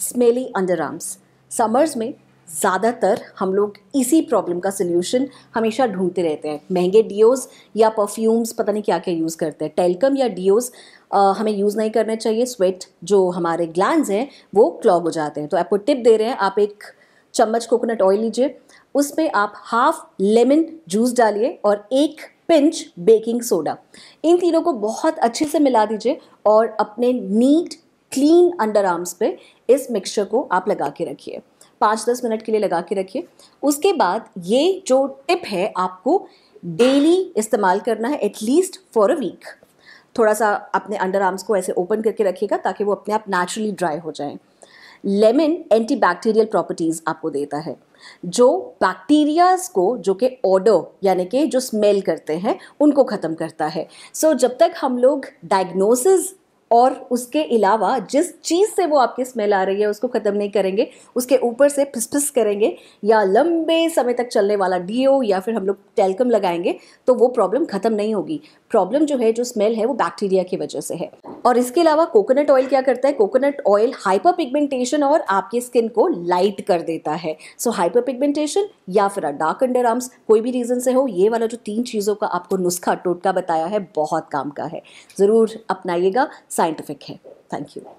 smelly underarms summers में ज़्यादातर हम लोग इसी प्रॉब्लम का सोल्यूशन हमेशा ढूंढते रहते हैं महंगे डीओज़ या परफ्यूम्स पता नहीं क्या क्या यूज़ करते हैं टेलकम या डीओज़ हमें यूज़ नहीं करने चाहिए स्वेट जो हमारे ग्लैंड हैं वो क्लॉग हो जाते हैं तो आपको टिप दे रहे हैं आप एक चम्मच कोकोनट ऑयल लीजिए उसमें आप हाफ लेमन जूस डालिए और एक पिंच बेकिंग सोडा इन तीनों को बहुत अच्छे से मिला दीजिए और अपने नीट क्लीन अंडर आर्म्स पे इस मिक्सचर को आप लगा के रखिए पाँच दस मिनट के लिए लगा के रखिए उसके बाद ये जो टिप है आपको डेली इस्तेमाल करना है एटलीस्ट फॉर अ वीक थोड़ा सा अपने अंडर आर्म्स को ऐसे ओपन करके रखिएगा ताकि वो अपने आप नेचुरली ड्राई हो जाएं लेमन एंटीबैक्टीरियल प्रॉपर्टीज़ आपको देता है जो बैक्टीरियाज को जो कि ऑडो यानी कि जो स्मेल करते हैं उनको ख़त्म करता है सो so, जब तक हम लोग डायग्नोसिस और उसके अलावा जिस चीज़ से वो आपकी स्मेल आ रही है उसको ख़त्म नहीं करेंगे उसके ऊपर से फिस करेंगे या लंबे समय तक चलने वाला डी या फिर हम लोग टेलकम लगाएंगे तो वो प्रॉब्लम ख़त्म नहीं होगी प्रॉब्लम जो है जो स्मेल है वो बैक्टीरिया की वजह से है और इसके अलावा कोकोनट ऑयल क्या करता है कोकोनट ऑयल हाइपर पिगमेंटेशन और आपकी स्किन को लाइट कर देता है सो हाइपर पिगमेंटेशन या फिर डार्क अंडर आर्म्स कोई भी रीज़न से हो ये वाला जो तीन चीज़ों का आपको नुस्खा टोटका बताया है बहुत काम का है ज़रूर अपनाइएगा साइंटिफिक है थैंक यू